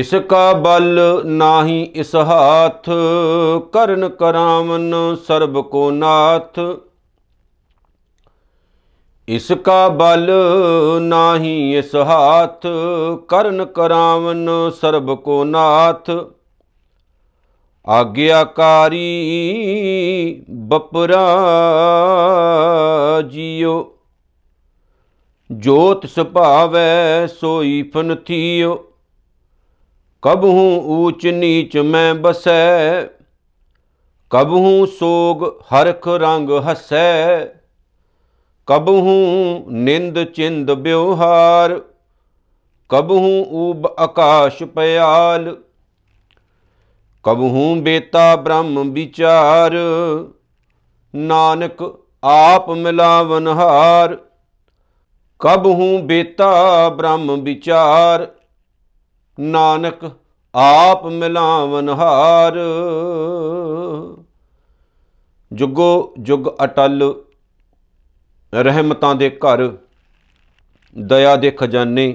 ਇਸ ਕਾ ਬਲ ਨਾਹੀ ਇਸ ਹਾਥ ਕਰਨ ਕਰਾਮਨ ਸਰਬ ਕੋ ਨਾਥ ਇਸ ਕਾ ਬਲ ਨਾਹੀ ਇਸ ਹਾਥ ਕਰਨ ਕਰਾਵਨ ਸਰਬ ਕੋ ਨਾਥ ਆਗਿਆਕਾਰੀ ਬਪਰਾ ਜੀਓ ਜੋਤ ਸੁਭਾਵੈ ਸੋਈ ਫਨਥੀਓ ਕਬਹੂ ਊਚ ਨੀਚ ਮੈਂ ਬਸੈ ਕਬਹੂ ਸੋਗ ਹਰਖ ਰੰਗ ਹਸੈ ਕਬਹੂ ਨਿੰਦ ਚਿੰਦ ਬਿਵਹਾਰ ਕਬਹੂ ਊਬ ਆਕਾਸ਼ ਪਿਆਲ ਕਬਹੂ ਬੇਤਾ ਬ੍ਰਹਮ ਵਿਚਾਰ ਨਾਨਕ ਆਪ ਮਿਲਾਵਨਹਾਰ ਕਬਹੂ ਬੇਤਾ ਬ੍ਰਹਮ ਵਿਚਾਰ ਨਾਨਕ ਆਪ ਮਿਲਾਵਨ ਹਾਰ ਜੁਗੋ ਜੁਗ ਅਟਲ ਰਹਿਮਤਾਂ ਦੇ ਘਰ ਦਇਆ ਦੇ ਖਜ਼ਾਨੇ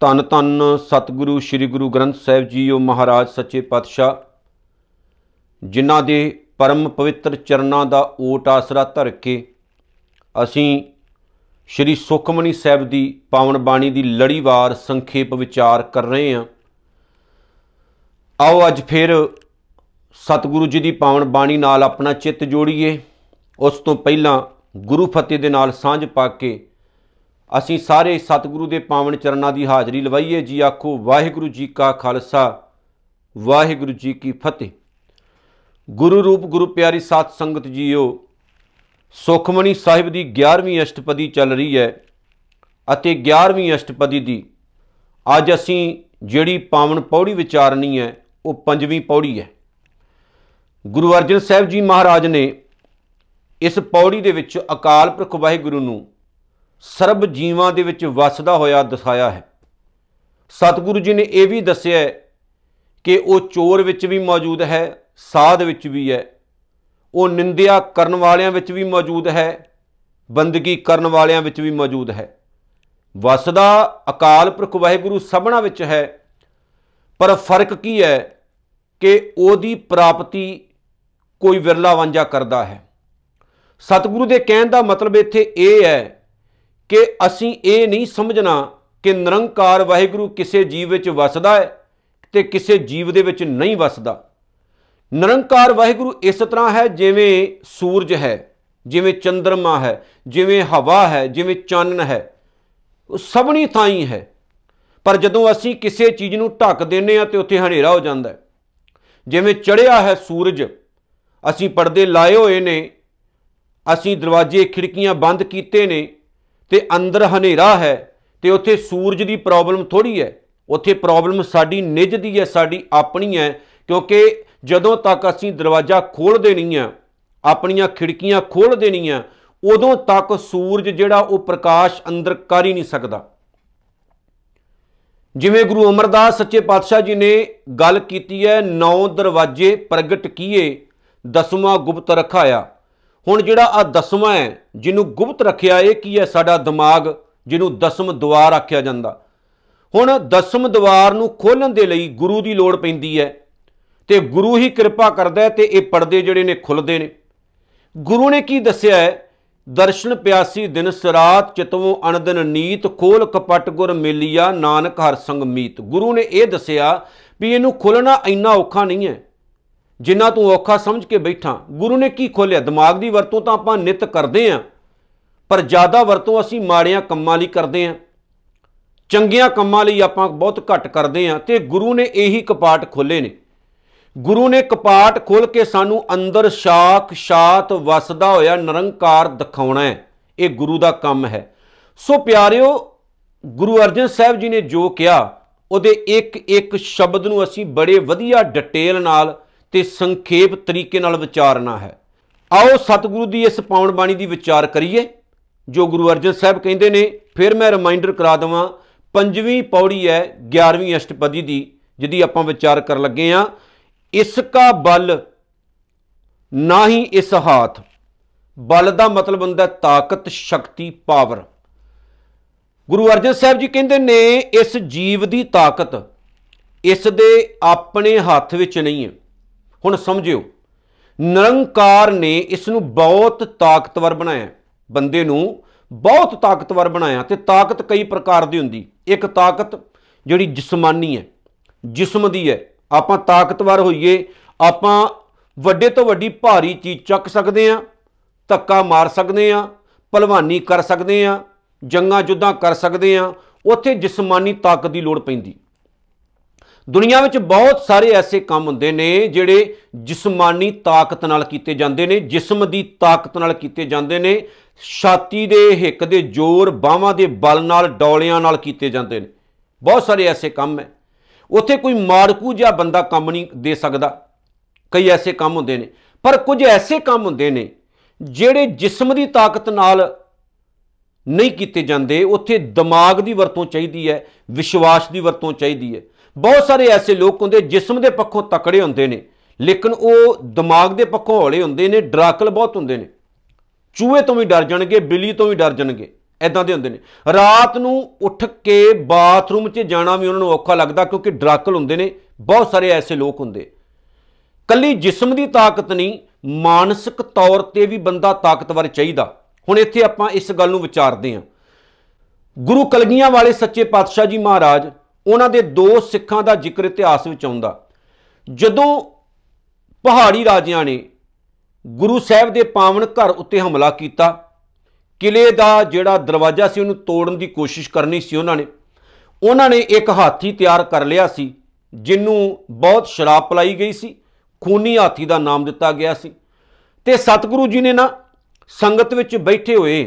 ਤਨ ਤਨ ਸਤਿਗੁਰੂ ਸ੍ਰੀ ਗੁਰੂ ਗ੍ਰੰਥ ਸਾਹਿਬ ਜੀਓ ਮਹਾਰਾਜ ਸੱਚੇ ਪਾਤਸ਼ਾਹ ਜਿਨ੍ਹਾਂ ਦੇ ਪਰਮ ਪਵਿੱਤਰ ਚਰਨਾਂ ਦਾ ਓਟ ਆਸਰਾ ਧਰ ਕੇ ਅਸੀਂ ਸ੍ਰੀ ਸੁਖਮਨੀ ਸਾਹਿਬ ਦੀ ਪਾਵਨ ਬਾਣੀ ਦੀ ਲੜੀਵਾਰ ਸੰਖੇਪ ਵਿਚਾਰ ਕਰ ਰਹੇ ਹਾਂ ਆਓ ਅੱਜ ਫਿਰ ਸਤਿਗੁਰੂ ਜੀ ਦੀ ਪਾਵਨ ਬਾਣੀ ਨਾਲ ਆਪਣਾ ਚਿੱਤ ਜੋੜੀਏ ਉਸ ਤੋਂ ਪਹਿਲਾਂ ਗੁਰੂ ਫਤਿਹ ਦੇ ਨਾਲ ਸਾਂਝ ਪਾ ਕੇ ਅਸੀਂ ਸਾਰੇ ਸਤਿਗੁਰੂ ਦੇ ਪਾਵਨ ਚਰਨਾਂ ਦੀ ਹਾਜ਼ਰੀ ਲਵਾਈਏ ਜੀ ਆਖੋ ਵਾਹਿਗੁਰੂ ਜੀ ਕਾ ਖਾਲਸਾ ਵਾਹਿਗੁਰੂ ਜੀ ਕੀ ਫਤਿਹ ਗੁਰੂ ਰੂਪ ਗੁਰੂ ਪਿਆਰੀ ਸਾਥ ਸੰਗਤ ਜੀਓ ਸੁਖਮਨੀ ਸਾਹਿਬ ਦੀ 11ਵੀਂ ਅਸ਼ਟਪਦੀ ਚੱਲ ਰਹੀ ਹੈ ਅਤੇ 11ਵੀਂ ਅਸ਼ਟਪਦੀ ਦੀ ਅੱਜ ਅਸੀਂ ਜਿਹੜੀ ਪਾਵਨ ਪੌੜੀ ਵਿਚਾਰਨੀ ਹੈ ਉਹ ਪੰਜਵੀਂ ਪੌੜੀ ਹੈ ਗੁਰੂ ਅਰਜਨ ਸਾਹਿਬ ਜੀ ਮਹਾਰਾਜ ਨੇ ਇਸ ਪੌੜੀ ਦੇ ਵਿੱਚ ਅਕਾਲ ਪੁਰਖ ਵਾਹਿਗੁਰੂ ਨੂੰ ਸਰਬ ਜੀਵਾਂ ਦੇ ਵਿੱਚ ਵਸਦਾ ਹੋਇਆ ਦਿਖਾਇਆ ਹੈ ਸਤਿਗੁਰੂ ਜੀ ਨੇ ਇਹ ਵੀ ਦੱਸਿਆ ਕਿ ਉਹ ਚੋਰ ਵਿੱਚ ਵੀ ਮੌਜੂਦ ਹੈ ਸਾਧ ਵਿੱਚ ਵੀ ਹੈ ਉਹ ਨਿੰਦਿਆ ਕਰਨ ਵਾਲਿਆਂ ਵਿੱਚ ਵੀ ਮੌਜੂਦ ਹੈ ਬੰਦਗੀ ਕਰਨ ਵਾਲਿਆਂ ਵਿੱਚ ਵੀ ਮੌਜੂਦ ਹੈ ਵਸਦਾ ਅਕਾਲ ਪੁਰਖ ਵਾਹਿਗੁਰੂ ਸਭਨਾ ਵਿੱਚ ਹੈ ਪਰ ਫਰਕ ਕੀ ਹੈ ਕਿ ਉਹਦੀ ਪ੍ਰਾਪਤੀ ਕੋਈ ਵਿਰਲਾ ਵਾਂਝਾ ਕਰਦਾ ਹੈ ਸਤਿਗੁਰੂ ਦੇ ਕਹਿਣ ਦਾ ਮਤਲਬ ਇੱਥੇ ਇਹ ਹੈ ਕਿ ਅਸੀਂ ਇਹ ਨਹੀਂ ਸਮਝਣਾ ਕਿ ਨਿਰੰਕਾਰ ਵਾਹਿਗੁਰੂ ਕਿਸੇ ਜੀਵ ਵਿੱਚ ਵਸਦਾ ਹੈ ਤੇ ਕਿਸੇ ਜੀਵ ਦੇ ਵਿੱਚ ਨਹੀਂ ਵਸਦਾ ਨਿਰੰਕਾਰ ਵਾਹਿਗੁਰੂ ਇਸ ਤਰ੍ਹਾਂ ਹੈ ਜਿਵੇਂ ਸੂਰਜ ਹੈ ਜਿਵੇਂ ਚੰਦਰਮਾ ਹੈ ਜਿਵੇਂ ਹਵਾ ਹੈ ਜਿਵੇਂ ਚਾਨਣ ਹੈ ਉਹ ਸਭਣੀ ਥਾਈ ਹੈ ਪਰ ਜਦੋਂ ਅਸੀਂ ਕਿਸੇ ਚੀਜ਼ ਨੂੰ ਢੱਕ ਦਿੰਨੇ ਆ ਤੇ ਉੱਥੇ ਹਨੇਰਾ ਹੋ ਜਾਂਦਾ ਜਿਵੇਂ ਚੜਿਆ ਹੈ ਸੂਰਜ ਅਸੀਂ ਪਰਦੇ ਲਾਏ ਹੋਏ ਨੇ ਅਸੀਂ ਦਰਵਾਜ਼ੇ ਖਿੜਕੀਆਂ ਬੰਦ ਕੀਤੇ ਨੇ ਤੇ ਅੰਦਰ ਹਨੇਰਾ ਹੈ ਤੇ ਉੱਥੇ ਸੂਰਜ ਦੀ ਪ੍ਰੋਬਲਮ ਥੋੜੀ ਹੈ ਉੱਥੇ ਪ੍ਰੋਬਲਮ ਸਾਡੀ ਨਿੱਜ ਦੀ ਹੈ ਸਾਡੀ ਆਪਣੀ ਹੈ ਕਿਉਂਕਿ ਜਦੋਂ ਤੱਕ ਅਸੀਂ ਦਰਵਾਜ਼ਾ ਖੋਲ ਦੇਣੀ ਆ ਆਪਣੀਆਂ ਖਿੜਕੀਆਂ ਖੋਲ ਆ ਉਦੋਂ ਤੱਕ ਸੂਰਜ ਜਿਹੜਾ ਉਹ ਪ੍ਰਕਾਸ਼ ਅੰਦਰ ਕਰ ਹੀ ਨਹੀਂ ਸਕਦਾ ਜਿਵੇਂ ਗੁਰੂ ਅਮਰਦਾਸ ਸੱਚੇ ਪਾਤਸ਼ਾਹ ਜੀ ਨੇ ਗੱਲ ਕੀਤੀ ਹੈ ਨੌ ਦਰਵਾਜੇ ਪ੍ਰਗਟ ਕੀਏ ਦਸਵਾਂ ਗੁਪਤ ਰਖਾਇਆ ਹੁਣ ਜਿਹੜਾ ਆ ਦਸਵਾਂ ਹੈ ਜਿਹਨੂੰ ਗੁਪਤ ਰੱਖਿਆ ਇਹ ਕੀ ਹੈ ਸਾਡਾ ਦਿਮਾਗ ਜਿਹਨੂੰ ਦਸਮ ਦਵਾਰ ਆਖਿਆ ਜਾਂਦਾ ਹੁਣ ਦਸਮ ਦਵਾਰ ਨੂੰ ਖੋਲਣ ਦੇ ਲਈ ਗੁਰੂ ਦੀ ਲੋੜ ਪੈਂਦੀ ਹੈ ਤੇ ਗੁਰੂ ਹੀ ਕਿਰਪਾ ਕਰਦਾ ਤੇ ਇਹ ਪਰਦੇ ਜਿਹੜੇ ਨੇ ਖੁੱਲਦੇ ਨੇ ਗੁਰੂ ਨੇ ਕੀ ਦੱਸਿਆ ਹੈ ਦਰਸ਼ਨ ਪਿਆਸੀ ਦਿਨ ਸਰਾਤ ਚਿਤਵੋਂ ਅਨਦਨ ਨੀਤ ਖੋਲ ਕਪਟ ਗੁਰ ਮਿਲਿਆ ਨਾਨਕ ਹਰ ਸੰਗ ਮੀਤ ਗੁਰੂ ਨੇ ਇਹ ਦੱਸਿਆ ਵੀ ਇਹਨੂੰ ਖੋਲਣਾ ਇੰਨਾ ਔਖਾ ਨਹੀਂ ਹੈ ਜਿੰਨਾ ਤੂੰ ਔਖਾ ਸਮਝ ਕੇ ਬੈਠਾ ਗੁਰੂ ਨੇ ਕੀ ਖੋਲਿਆ ਦਿਮਾਗ ਦੀ ਵਰਤੋਂ ਤਾਂ ਆਪਾਂ ਨਿਤ ਕਰਦੇ ਆਂ ਪਰ ਜ਼ਿਆਦਾ ਵਰਤੋਂ ਅਸੀਂ ਮਾੜੀਆਂ ਕੰਮਾਂ ਲਈ ਕਰਦੇ ਆਂ ਚੰਗੀਆਂ ਕੰਮਾਂ ਲਈ ਆਪਾਂ ਬਹੁਤ ਘੱਟ ਕਰਦੇ ਆਂ ਤੇ ਗੁਰੂ ਨੇ ਇਹੀ ਕਪਾਟ ਖੋਲੇ ਨੇ ਗੁਰੂ ਨੇ ਕਪਾਟ ਖੋਲ ਕੇ ਸਾਨੂੰ ਅੰਦਰ ਸ਼ਾਖ ਸ਼ਾਤ ਵਸਦਾ ਹੋਇਆ ਨਿਰੰਕਾਰ ਦਿਖਾਉਣਾ ਹੈ ਇਹ ਗੁਰੂ ਦਾ ਕੰਮ ਹੈ ਸੋ ਪਿਆਰਿਓ ਗੁਰੂ ਅਰਜਨ ਸਾਹਿਬ ਜੀ ਨੇ ਜੋ ਕਿਹਾ ਉਹਦੇ ਇੱਕ ਇੱਕ ਸ਼ਬਦ ਨੂੰ ਅਸੀਂ ਬੜੇ ਵਧੀਆ ਡਿਟੇਲ ਨਾਲ ਤੇ ਸੰਖੇਪ ਤਰੀਕੇ ਨਾਲ ਵਿਚਾਰਨਾ ਹੈ ਆਓ ਸਤਿਗੁਰੂ ਦੀ ਇਸ ਪਾਉਣ ਬਾਣੀ ਦੀ ਵਿਚਾਰ ਕਰੀਏ ਜੋ ਗੁਰੂ ਅਰਜਨ ਸਾਹਿਬ ਕਹਿੰਦੇ ਨੇ ਫਿਰ ਮੈਂ ਰਿਮਾਈਂਡਰ ਕਰਾ ਦਵਾਂ ਪੰਜਵੀਂ ਪੌੜੀ ਹੈ 11ਵੀਂ ਅਸ਼ਟਪਦੀ ਦੀ ਜਿਹਦੀ ਆਪਾਂ ਵਿਚਾਰ ਕਰਨ ਲੱਗੇ ਆਂ ਇਸ ਕਾ ਬਲ ਨਾ ਹੀ ਇਸ ਹਾਥ ਬਲ ਦਾ ਮਤਲਬ ਹੁੰਦਾ ਤਾਕਤ ਸ਼ਕਤੀ ਪਾਵਰ ਗੁਰੂ ਅਰਜਨ ਸਾਹਿਬ ਜੀ ਕਹਿੰਦੇ ਨੇ ਇਸ ਜੀਵ ਦੀ ਤਾਕਤ ਇਸ ਦੇ ਆਪਣੇ ਹੱਥ ਵਿੱਚ ਨਹੀਂ ਹੈ ਹੁਣ ਸਮਝਿਓ ਨਿਰੰਕਾਰ ਨੇ ਇਸ ਨੂੰ ਬਹੁਤ ਤਾਕਤਵਰ ਬਣਾਇਆ ਬੰਦੇ ਨੂੰ ਬਹੁਤ ਤਾਕਤਵਰ ਬਣਾਇਆ ਤੇ ਤਾਕਤ ਕਈ ਪ੍ਰਕਾਰ ਦੀ ਹੁੰਦੀ ਇੱਕ ਤਾਕਤ ਜਿਹੜੀ ਜਿਸਮਾਨੀ ਹੈ ਜਿਸਮ ਦੀ ਹੈ ਆਪਾਂ ਤਾਕਤਵਰ ਹੋਈਏ ਆਪਾਂ ਵੱਡੇ ਤੋਂ ਵੱਡੀ ਭਾਰੀ ਚੀਜ਼ ਚੱਕ ਸਕਦੇ ਆ ਧੱਕਾ ਮਾਰ ਸਕਦੇ ਆ ਪਹਿਲਵਾਨੀ ਕਰ ਸਕਦੇ ਆ ਜੰਗਾਂ ਜੁੱਦਾਂ ਕਰ ਸਕਦੇ ਆ ਉੱਥੇ ਜਿਸਮਾਨੀ ਤਾਕਤ ਦੀ ਲੋੜ ਪੈਂਦੀ ਦੁਨੀਆ ਵਿੱਚ ਬਹੁਤ ਸਾਰੇ ਐਸੇ ਕੰਮ ਹੁੰਦੇ ਨੇ ਜਿਹੜੇ ਜਿਸਮਾਨੀ ਤਾਕਤ ਨਾਲ ਕੀਤੇ ਜਾਂਦੇ ਨੇ ਜਿਸਮ ਦੀ ਤਾਕਤ ਨਾਲ ਕੀਤੇ ਜਾਂਦੇ ਨੇ ਛਾਤੀ ਦੇ ਹਿੱਕ ਦੇ ਜ਼ੋਰ ਬਾਹਾਂ ਦੇ ਬਲ ਨਾਲ ਡੌਲਿਆਂ ਨਾਲ ਕੀਤੇ ਜਾਂਦੇ ਨੇ ਬਹੁਤ ਸਾਰੇ ਐਸੇ ਕੰਮ ਹੈ ਉੱਥੇ ਕੋਈ ਮਾਰਕੂ ਜਾਂ ਬੰਦਾ ਕੰਮ ਨਹੀਂ ਦੇ ਸਕਦਾ ਕਈ ਐਸੇ ਕੰਮ ਹੁੰਦੇ ਨੇ ਪਰ ਕੁਝ ਐਸੇ ਕੰਮ ਹੁੰਦੇ ਨੇ ਜਿਹੜੇ ਜਿਸਮ ਦੀ ਤਾਕਤ ਨਾਲ ਨਹੀਂ ਕੀਤੇ ਜਾਂਦੇ ਉੱਥੇ ਦਿਮਾਗ ਦੀ ਵਰਤੋਂ ਚਾਹੀਦੀ ਹੈ ਵਿਸ਼ਵਾਸ ਦੀ ਵਰਤੋਂ ਚਾਹੀਦੀ ਹੈ ਬਹੁਤ ਸਾਰੇ ਐਸੇ ਲੋਕ ਹੁੰਦੇ ਜਿਸਮ ਦੇ ਪੱਖੋਂ ਤਕੜੇ ਹੁੰਦੇ ਨੇ ਲੇਕਿਨ ਉਹ ਦਿਮਾਗ ਦੇ ਪੱਖੋਂ ਹੌਲੇ ਹੁੰਦੇ ਨੇ ਡਰਾਕਲ ਬਹੁਤ ਹੁੰਦੇ ਨੇ ਚੂਹੇ ਤੋਂ ਵੀ ਡਰ ਜਾਣਗੇ ਬਿੱਲੀ ਤੋਂ ਵੀ ਡਰ ਜਾਣਗੇ ਇਦਾਂ ਦੇ ਹੁੰਦੇ ਨੇ ਰਾਤ ਨੂੰ ਉੱਠ ਕੇ ਬਾਥਰੂਮ 'ਚ ਜਾਣਾ ਵੀ ਉਹਨਾਂ ਨੂੰ ਔਖਾ ਲੱਗਦਾ ਕਿਉਂਕਿ ਡਰਾਕਲ ਹੁੰਦੇ ਨੇ ਬਹੁਤ ਸਾਰੇ ਐਸੇ ਲੋਕ ਹੁੰਦੇ ਕੱਲੀ ਜਿਸਮ ਦੀ ਤਾਕਤ ਨਹੀਂ ਮਾਨਸਿਕ ਤੌਰ ਤੇ ਵੀ ਬੰਦਾ ਤਾਕਤਵਰ ਚਾਹੀਦਾ ਹੁਣ ਇੱਥੇ ਆਪਾਂ ਇਸ ਗੱਲ ਨੂੰ ਵਿਚਾਰਦੇ ਹਾਂ ਗੁਰੂ ਕਲਗੀਆਂ ਵਾਲੇ ਸੱਚੇ ਪਾਤਸ਼ਾਹ ਜੀ ਮਹਾਰਾਜ ਉਹਨਾਂ ਦੇ ਦੋ ਸਿੱਖਾਂ ਦਾ ਜ਼ਿਕਰ ਇਤਿਹਾਸ ਵਿੱਚ ਆਉਂਦਾ ਜਦੋਂ ਪਹਾੜੀ ਰਾਜਿਆਂ ਨੇ ਗੁਰੂ ਸਾਹਿਬ ਦੇ ਪਾਵਨ ਘਰ ਉੱਤੇ ਹਮਲਾ ਕੀਤਾ ਕਿਲੇ ਦਾ ਜਿਹੜਾ ਦਰਵਾਜ਼ਾ ਸੀ ਉਹਨੂੰ ਤੋੜਨ ਦੀ ਕੋਸ਼ਿਸ਼ ਕਰਨੀ ਸੀ ਉਹਨਾਂ ਨੇ ਉਹਨਾਂ ਨੇ ਇੱਕ ਹਾਥੀ ਤਿਆਰ ਕਰ ਲਿਆ ਸੀ ਜਿੰਨੂੰ ਬਹੁਤ ਸ਼ਰਾਬ ਪਲਾਈ ਗਈ ਸੀ ਖੂਨੀ ਹਾਥੀ ਦਾ ਨਾਮ ਦਿੱਤਾ ਗਿਆ ਸੀ ਤੇ ਸਤਿਗੁਰੂ ਜੀ ਨੇ ਨਾ ਸੰਗਤ ਵਿੱਚ ਬੈਠੇ ਹੋਏ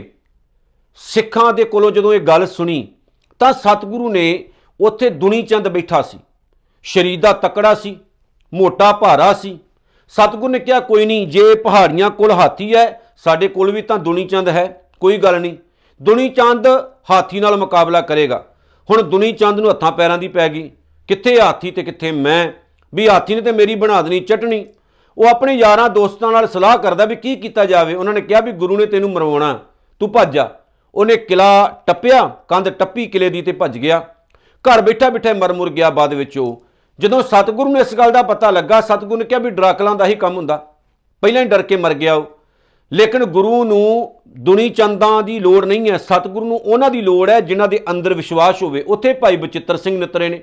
ਸਿੱਖਾਂ ਦੇ ਕੋਲੋਂ ਜਦੋਂ ਇਹ ਗੱਲ ਸੁਣੀ ਤਾਂ ਸਤਿਗੁਰੂ ਨੇ ਉੱਥੇ ਦੁਨੀ ਚੰਦ ਬੈਠਾ ਸੀ ਸ਼ਰੀਰ ਦਾ ਤਕੜਾ ਸੀ ਮੋਟਾ ਭਾਰਾ ਸੀ ਸਤਿਗੁਰੂ ਨੇ ਕਿਹਾ ਕੋਈ ਨਹੀਂ ਜੇ ਪਹਾੜੀਆਂ ਕੋਲ ਹਾਥੀ ਹੈ ਸਾਡੇ ਕੋਲ ਵੀ ਤਾਂ ਦੁਨੀ ਚੰਦ ਹੈ ਕੋਈ ਗੱਲ ਨਹੀਂ ਦੁਨੀ ਚੰਦ ਹਾਥੀ ਨਾਲ ਮੁਕਾਬਲਾ ਕਰੇਗਾ ਹੁਣ ਦੁਨੀ ਚੰਦ ਨੂੰ ਹੱਥਾਂ ਪੈਰਾਂ ਦੀ ਪੈ ਗਈ ਕਿੱਥੇ ਹਾਥੀ ਤੇ ਕਿੱਥੇ ਮੈਂ ਵੀ ਹਾਥੀ ਨੇ ਤੇ ਮੇਰੀ ਬਣਾ ਦੇਣੀ ਚਟਣੀ ਉਹ ਆਪਣੇ ਯਾਰਾਂ ਦੋਸਤਾਂ ਨਾਲ ਸਲਾਹ ਕਰਦਾ ਵੀ ਕੀ ਕੀਤਾ ਜਾਵੇ ਉਹਨਾਂ ਨੇ ਕਿਹਾ ਵੀ ਗੁਰੂ ਨੇ ਤੈਨੂੰ ਮਰਵਾਉਣਾ ਤੂੰ ਭੱਜ ਜਾ ਉਹਨੇ ਕਿਲਾ ਟੱਪਿਆ ਕੰਧ ਟੱਪੀ ਕਿਲੇ ਦੀ ਤੇ ਭੱਜ ਗਿਆ ਘਰ ਬੈਠਾ ਬਿਠਾ ਮਰਮੁਰ ਗਿਆ ਬਾਅਦ ਵਿੱਚ ਉਹ ਜਦੋਂ ਸਤਿਗੁਰੂ ਨੂੰ ਇਸ ਗੱਲ ਦਾ ਪਤਾ ਲੱਗਾ ਸਤਿਗੁਰੂ ਨੇ ਕਿਹਾ ਵੀ ਡਰਾਕਲਾਂ ਦਾ ਹੀ ਕੰਮ ਹੁੰਦਾ ਪਹਿਲਾਂ ਹੀ ਡਰ ਕੇ ਮਰ ਗਿਆ ਉਹ ਲੇਕਿਨ ਗੁਰੂ ਨੂੰ ਦੁਨੀ ਚੰਦਾਂ ਦੀ ਲੋੜ ਨਹੀਂ ਹੈ ਸਤਿਗੁਰੂ ਨੂੰ ਉਹਨਾਂ ਦੀ ਲੋੜ ਹੈ ਜਿਨ੍ਹਾਂ ਦੇ ਅੰਦਰ ਵਿਸ਼ਵਾਸ ਹੋਵੇ ਉੱਥੇ ਭਾਈ ਬਚਿੱਤਰ ਸਿੰਘ ਨਿਤਰੇ ਨੇ